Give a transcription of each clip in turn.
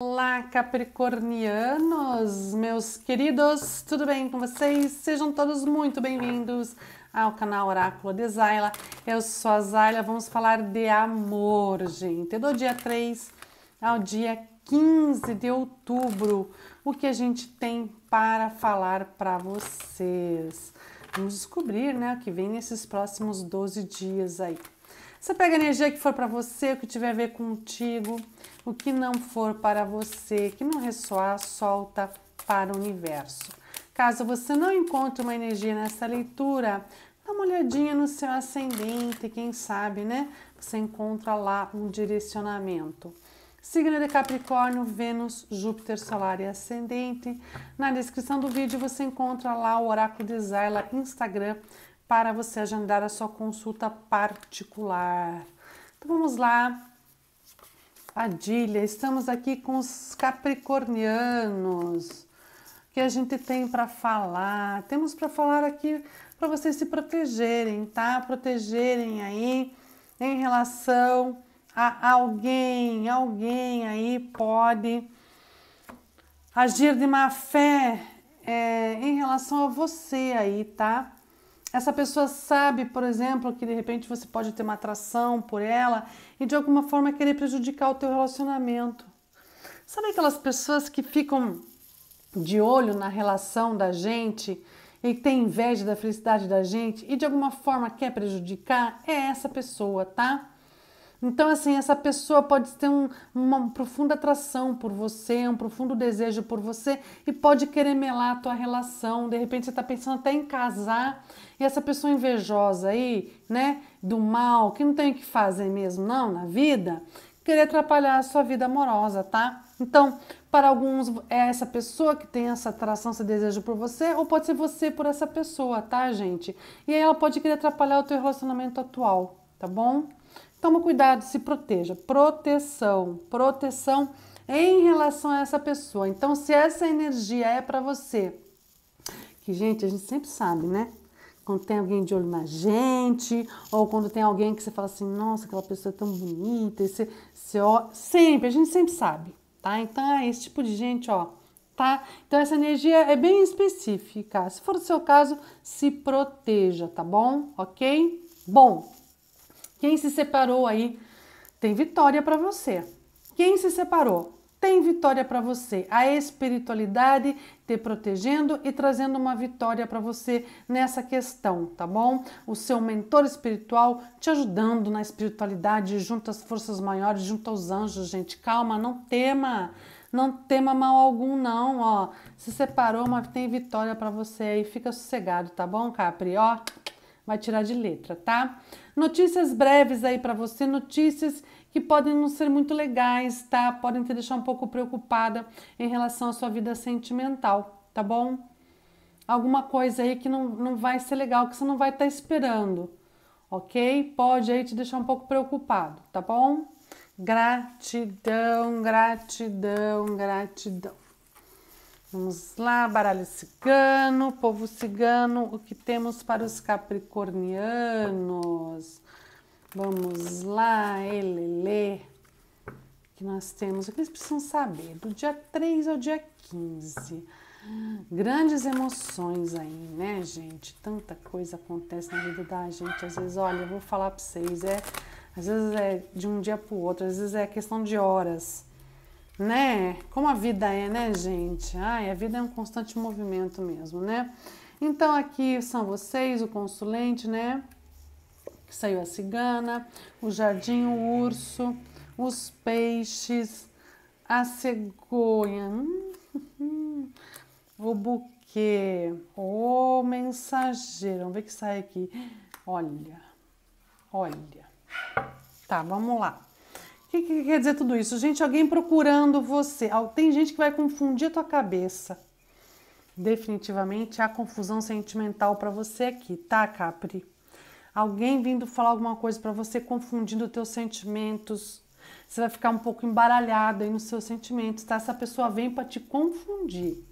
Olá, Capricornianos, meus queridos, tudo bem com vocês? Sejam todos muito bem-vindos ao canal Oráculo de Zayla. Eu sou a Zayla, vamos falar de amor, gente, é do dia 3 ao dia 15 de outubro. O que a gente tem para falar para vocês? Vamos descobrir né, o que vem nesses próximos 12 dias aí. Você pega a energia que for para você, que tiver a ver contigo, o que não for para você, que não ressoar, é solta para o universo. Caso você não encontre uma energia nessa leitura, dá uma olhadinha no seu ascendente, quem sabe, né? Você encontra lá um direcionamento. Signo de Capricórnio, Vênus, Júpiter, Solar e Ascendente. Na descrição do vídeo você encontra lá o Oráculo de Zaila, Instagram, para você agendar a sua consulta particular. Então vamos lá. Padilha, estamos aqui com os capricornianos. O que a gente tem para falar? Temos para falar aqui para vocês se protegerem, tá? Protegerem aí em relação a alguém, alguém aí pode agir de má fé é, em relação a você aí, tá? essa pessoa sabe, por exemplo, que de repente você pode ter uma atração por ela e de alguma forma querer prejudicar o teu relacionamento. Sabe aquelas pessoas que ficam de olho na relação da gente e tem inveja da felicidade da gente e de alguma forma quer prejudicar? É essa pessoa, tá? Então, assim, essa pessoa pode ter um, uma profunda atração por você, um profundo desejo por você e pode querer melar a tua relação. De repente, você está pensando até em casar e essa pessoa invejosa aí, né, do mal, que não tem o que fazer mesmo, não, na vida, querer atrapalhar a sua vida amorosa, tá? Então, para alguns é essa pessoa que tem essa atração, esse desejo por você, ou pode ser você por essa pessoa, tá, gente? E aí ela pode querer atrapalhar o teu relacionamento atual, tá bom? Toma cuidado, se proteja. Proteção, proteção em relação a essa pessoa. Então, se essa energia é para você, que gente, a gente sempre sabe, né? Quando tem alguém de olho na gente, ou quando tem alguém que você fala assim, nossa, aquela pessoa é tão bonita, e você, você ó, sempre, a gente sempre sabe, tá? Então, é esse tipo de gente, ó, tá? Então, essa energia é bem específica. Se for o seu caso, se proteja, tá bom? Ok? Bom, quem se separou aí tem vitória para você. Quem se separou tem vitória para você. A espiritualidade te protegendo e trazendo uma vitória para você nessa questão, tá bom? O seu mentor espiritual te ajudando na espiritualidade, junto às forças maiores, junto aos anjos, gente. Calma, não tema. Não tema mal algum, não, ó. Se separou, mas tem vitória para você aí. Fica sossegado, tá bom, Capri? Ó, vai tirar de letra, tá? Notícias breves aí para você, notícias que podem não ser muito legais, tá? Podem te deixar um pouco preocupada em relação à sua vida sentimental, tá bom? Alguma coisa aí que não, não vai ser legal, que você não vai estar tá esperando, ok? Pode aí te deixar um pouco preocupado, tá bom? Gratidão, gratidão, gratidão. Vamos lá, baralho cigano, povo cigano, o que temos para os capricornianos? Vamos lá, elele. o Que nós temos, o que eles precisam saber? Do dia 3 ao dia 15. Grandes emoções aí, né, gente? Tanta coisa acontece na vida da gente. Às vezes, olha, eu vou falar para vocês, é, às vezes é de um dia para o outro, às vezes é questão de horas né? Como a vida é, né, gente? Ai, a vida é um constante movimento mesmo, né? Então aqui são vocês, o consulente, né? Que saiu a cigana, o jardim, o urso, os peixes, a cegonha, hum, o buquê, o mensageiro. Vamos ver que sai aqui. Olha, olha. Tá, vamos lá. O que, que, quer dizer tudo isso? Gente, alguém procurando você. Tem gente que vai confundir a tua cabeça. Definitivamente há confusão sentimental para você aqui, tá, Capri? Alguém vindo falar alguma coisa para você, confundindo teus sentimentos. Você vai ficar um pouco embaralhada aí nos seus sentimentos, tá? Essa pessoa vem para te confundir.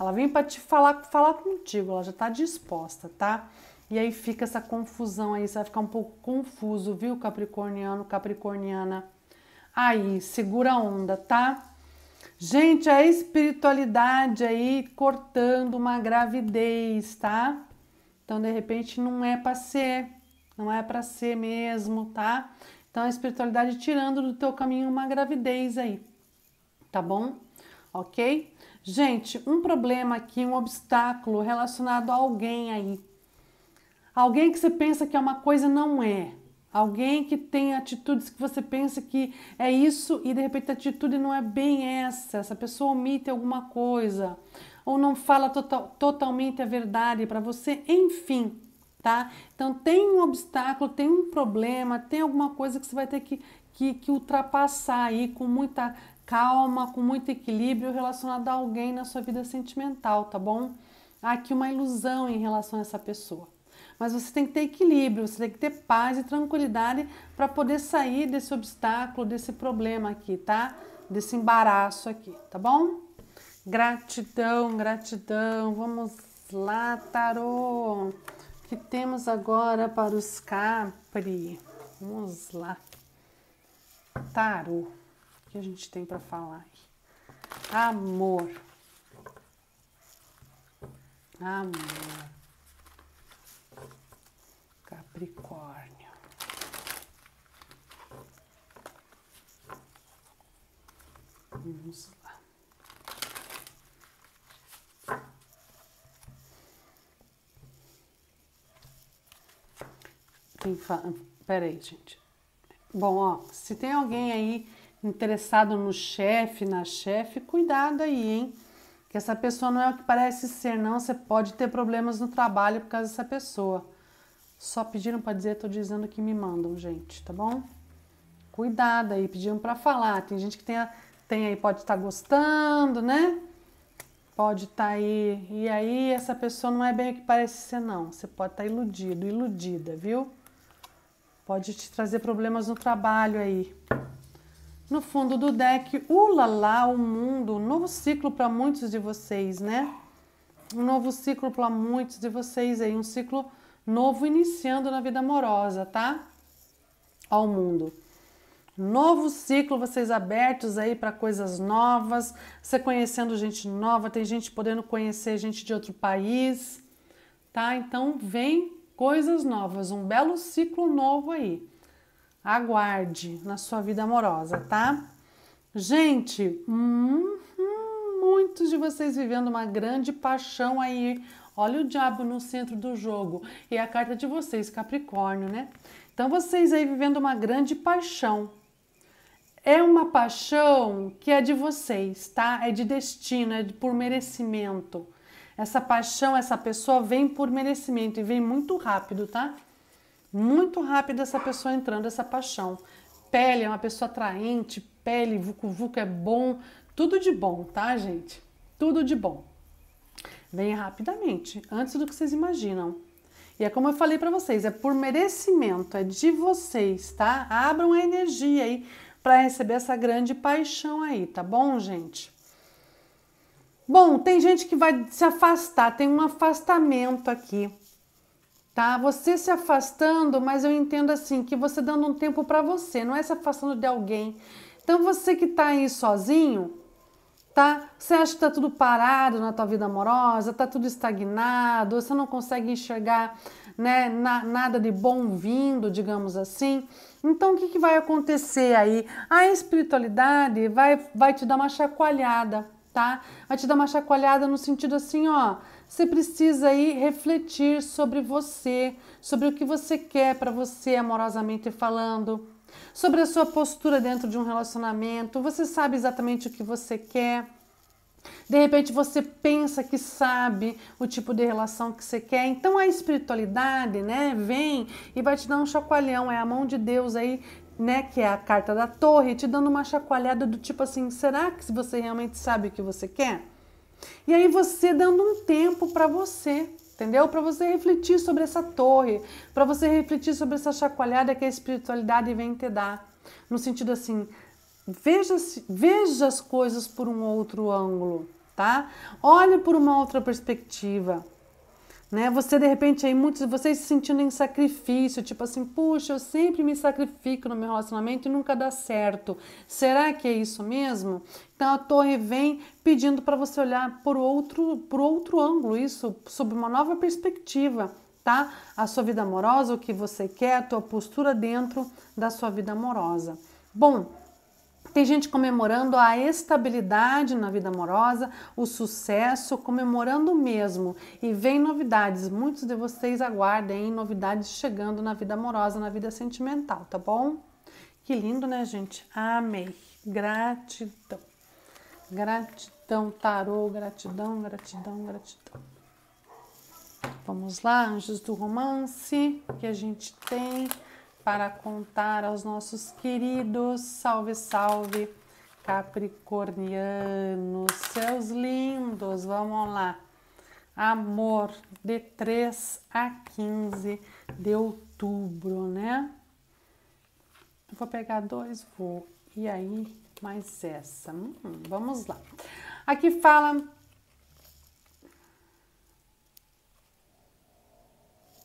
Ela vem para te falar, falar contigo, ela já tá disposta, tá? E aí fica essa confusão aí, você vai ficar um pouco confuso, viu, Capricorniano, Capricorniana? aí, segura a onda, tá? Gente, é a espiritualidade aí cortando uma gravidez, tá? Então, de repente, não é para ser, não é para ser mesmo, tá? Então, a espiritualidade tirando do teu caminho uma gravidez aí, tá bom? Ok? Gente, um problema aqui, um obstáculo relacionado a alguém aí. Alguém que você pensa que é uma coisa, não é. Alguém que tem atitudes que você pensa que é isso e de repente a atitude não é bem essa. Essa pessoa omite alguma coisa ou não fala total, totalmente a verdade para você, enfim, tá? Então tem um obstáculo, tem um problema, tem alguma coisa que você vai ter que, que, que ultrapassar aí com muita calma, com muito equilíbrio relacionado a alguém na sua vida sentimental, tá bom? Há aqui uma ilusão em relação a essa pessoa. Mas você tem que ter equilíbrio, você tem que ter paz e tranquilidade para poder sair desse obstáculo, desse problema aqui, tá? Desse embaraço aqui, tá bom? Gratidão, gratidão. Vamos lá, tarô. O que temos agora para os Capri? Vamos lá. Tarô. O que a gente tem para falar Amor. Amor. Capricórnio. Vamos lá. Tem fa... Peraí, gente. Bom, ó, se tem alguém aí interessado no chefe, na chefe, cuidado aí, hein? Que essa pessoa não é o que parece ser, não. Você pode ter problemas no trabalho por causa dessa pessoa. Só pediram para dizer, tô dizendo que me mandam, gente, tá bom? Cuidado aí, pediram para falar. Tem gente que tem, a, tem aí, pode estar tá gostando, né? Pode estar tá aí. E aí, essa pessoa não é bem o que parece ser, não. Você pode estar tá iludido, iludida, viu? Pode te trazer problemas no trabalho aí. No fundo do deck, ulalá, o mundo, um novo ciclo para muitos de vocês, né? Um novo ciclo para muitos de vocês aí, um ciclo novo iniciando na vida amorosa, tá? Ao mundo. Novo ciclo, vocês abertos aí para coisas novas, você conhecendo gente nova, tem gente podendo conhecer gente de outro país, tá? Então vem coisas novas, um belo ciclo novo aí. Aguarde na sua vida amorosa, tá? Gente, hum, hum, muitos de vocês vivendo uma grande paixão aí, Olha o diabo no centro do jogo. E a carta de vocês, Capricórnio, né? Então vocês aí vivendo uma grande paixão. É uma paixão que é de vocês, tá? É de destino, é por merecimento. Essa paixão, essa pessoa vem por merecimento e vem muito rápido, tá? Muito rápido essa pessoa entrando, essa paixão. Pele é uma pessoa atraente, pele, vucu-vucu é bom, tudo de bom, tá, gente? Tudo de bom vem rapidamente, antes do que vocês imaginam. E é como eu falei para vocês, é por merecimento, é de vocês, tá? Abram a energia aí para receber essa grande paixão aí, tá bom, gente? Bom, tem gente que vai se afastar, tem um afastamento aqui, tá? Você se afastando, mas eu entendo assim que você dando um tempo para você, não é se afastando de alguém. Então você que tá aí sozinho, tá? Você acha que tá tudo parado na tua vida amorosa, tá tudo estagnado, você não consegue enxergar, né, na, nada de bom vindo, digamos assim. Então o que, que vai acontecer aí? A espiritualidade vai, vai te dar uma chacoalhada, tá? Vai te dar uma chacoalhada no sentido assim, ó, você precisa aí refletir sobre você, sobre o que você quer para você amorosamente falando sobre a sua postura dentro de um relacionamento. Você sabe exatamente o que você quer. De repente você pensa que sabe o tipo de relação que você quer. Então a espiritualidade, né, vem e vai te dar um chacoalhão, é a mão de Deus aí, né, que é a carta da torre, te dando uma chacoalhada do tipo assim, será que você realmente sabe o que você quer? E aí você dando um tempo para você, entendeu? Para você refletir sobre essa torre, para você refletir sobre essa chacoalhada que a espiritualidade vem te dar. No sentido assim, veja, veja as coisas por um outro ângulo, tá? Olhe por uma outra perspectiva. Né? Você de repente aí muitos de vocês se sentindo em sacrifício, tipo assim, puxa, eu sempre me sacrifico no meu relacionamento e nunca dá certo. Será que é isso mesmo? Então a torre vem pedindo para você olhar por outro, por outro ângulo, isso sob uma nova perspectiva, tá? A sua vida amorosa, o que você quer, a tua postura dentro da sua vida amorosa. Bom, tem gente comemorando a estabilidade na vida amorosa, o sucesso, comemorando mesmo. E vem novidades. Muitos de vocês aguardem novidades chegando na vida amorosa, na vida sentimental, tá bom? Que lindo, né, gente? Amei. Gratidão. Gratidão, tarô, gratidão, gratidão, gratidão. Vamos lá, anjos do romance que a gente tem para contar aos nossos queridos, salve, salve, capricornianos, seus lindos, vamos lá. Amor de 3 a 15 de outubro, né? vou pegar dois, vou. E aí, mais essa. Hum, vamos lá. Aqui fala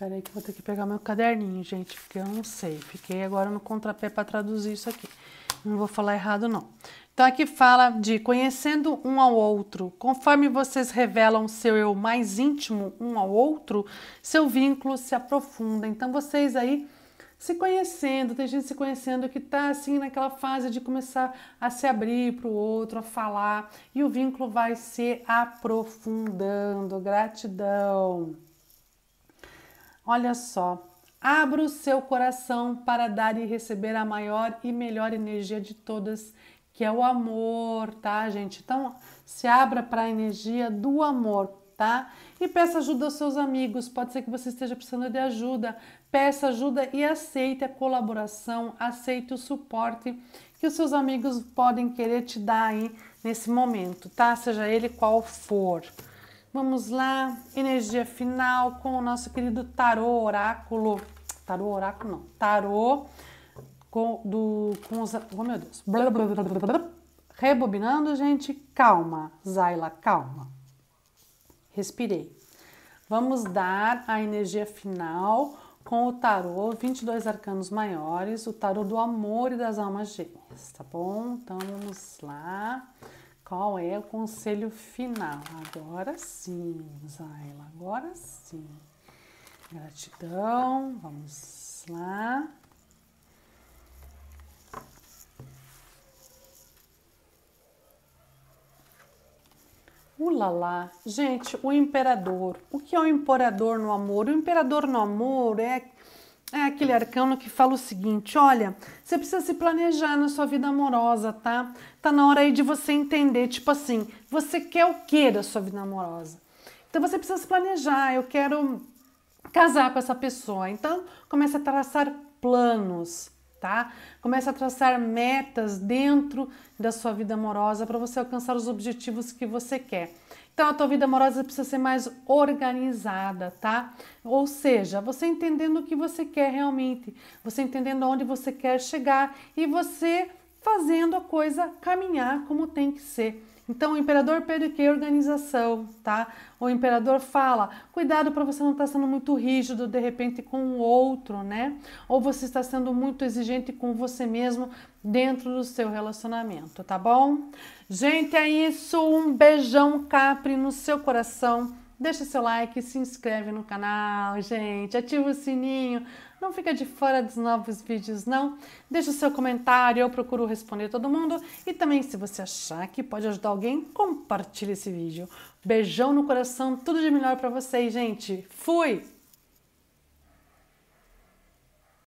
Espera aí que eu vou ter que pegar meu caderninho, gente, porque eu não sei. Fiquei agora no contrapé para traduzir isso aqui. Não vou falar errado, não. Então aqui fala de conhecendo um ao outro. Conforme vocês revelam seu eu mais íntimo um ao outro, seu vínculo se aprofunda. Então vocês aí se conhecendo, tem gente se conhecendo que está assim naquela fase de começar a se abrir para o outro, a falar, e o vínculo vai se aprofundando. Gratidão. Olha só, abra o seu coração para dar e receber a maior e melhor energia de todas, que é o amor, tá, gente? Então, se abra para a energia do amor, tá? E peça ajuda aos seus amigos. Pode ser que você esteja precisando de ajuda. Peça ajuda e aceite a colaboração, aceite o suporte que os seus amigos podem querer te dar aí nesse momento, tá? Seja ele qual for. Vamos lá, energia final com o nosso querido tarô oráculo. Tarô oráculo não, tarô com do com os, oh meu Deus. Blá, blá, blá, Rebobinando, gente, calma, Zaila, calma. Respirei. Vamos dar a energia final com o tarô 22 arcanos maiores, o tarô do amor e das almas gêmeas, tá bom? Então vamos lá. Qual é o conselho final? Agora sim, Zaila, agora sim. Gratidão, vamos lá. Ulala, gente, o imperador. O que é o imperador no amor? O imperador no amor é é aquele arcano que fala o seguinte: olha, você precisa se planejar na sua vida amorosa, tá? Tá na hora aí de você entender, tipo assim, você quer o que da sua vida amorosa? Então você precisa se planejar. Eu quero casar com essa pessoa. Então comece a traçar planos tá? Começa a traçar metas dentro da sua vida amorosa para você alcançar os objetivos que você quer. Então a tua vida amorosa precisa ser mais organizada, tá? Ou seja, você entendendo o que você quer realmente, você entendendo onde você quer chegar e você fazendo a coisa caminhar como tem que ser. Então, o imperador perdoe a organização, tá? O imperador fala: cuidado para você não estar tá sendo muito rígido de repente com o outro, né? Ou você está sendo muito exigente com você mesmo dentro do seu relacionamento, tá bom? Gente, é isso. Um beijão, Capri, no seu coração. Deixa seu like, se inscreve no canal, gente, ativa o sininho, não fica de fora dos novos vídeos, não. Deixa o seu comentário, eu procuro responder todo mundo. E também, se você achar que pode ajudar alguém, compartilhe esse vídeo. Beijão no coração, tudo de melhor para vocês, gente. Fui!